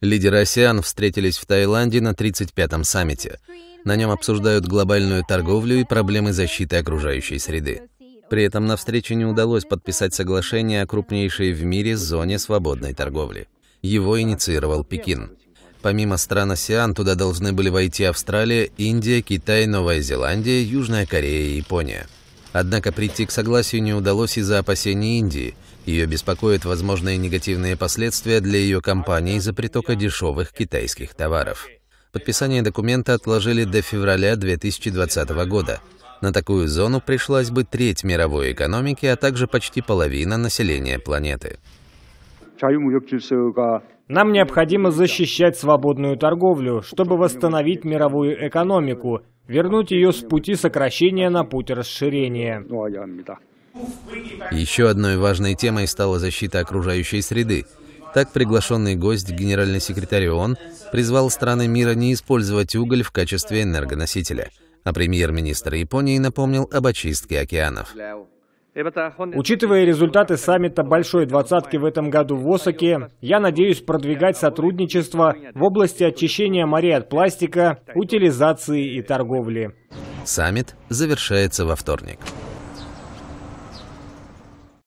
Лидеры ASEAN встретились в Таиланде на 35-м саммите. На нем обсуждают глобальную торговлю и проблемы защиты окружающей среды. При этом на встрече не удалось подписать соглашение о крупнейшей в мире зоне свободной торговли. Его инициировал Пекин. Помимо стран АСЕАН, туда должны были войти Австралия, Индия, Китай, Новая Зеландия, Южная Корея и Япония. Однако прийти к согласию не удалось из-за опасений Индии. Ее беспокоят возможные негативные последствия для ее компании из-за притока дешевых китайских товаров. Подписание документа отложили до февраля 2020 года. На такую зону пришлась бы треть мировой экономики, а также почти половина населения планеты. 자유무역질서가 нам необходимо защищать свободную торговлю, чтобы восстановить мировую экономику, вернуть ее с пути сокращения на путь расширения. Еще одной важной темой стала защита окружающей среды. Так приглашенный гость генеральный секретарь ООН призвал страны мира не использовать уголь в качестве энергоносителя, а премьер-министр Японии напомнил об очистке океанов. Учитывая результаты саммита «Большой двадцатки» в этом году в Осаке, я надеюсь продвигать сотрудничество в области очищения морей от пластика, утилизации и торговли. Саммит завершается во вторник.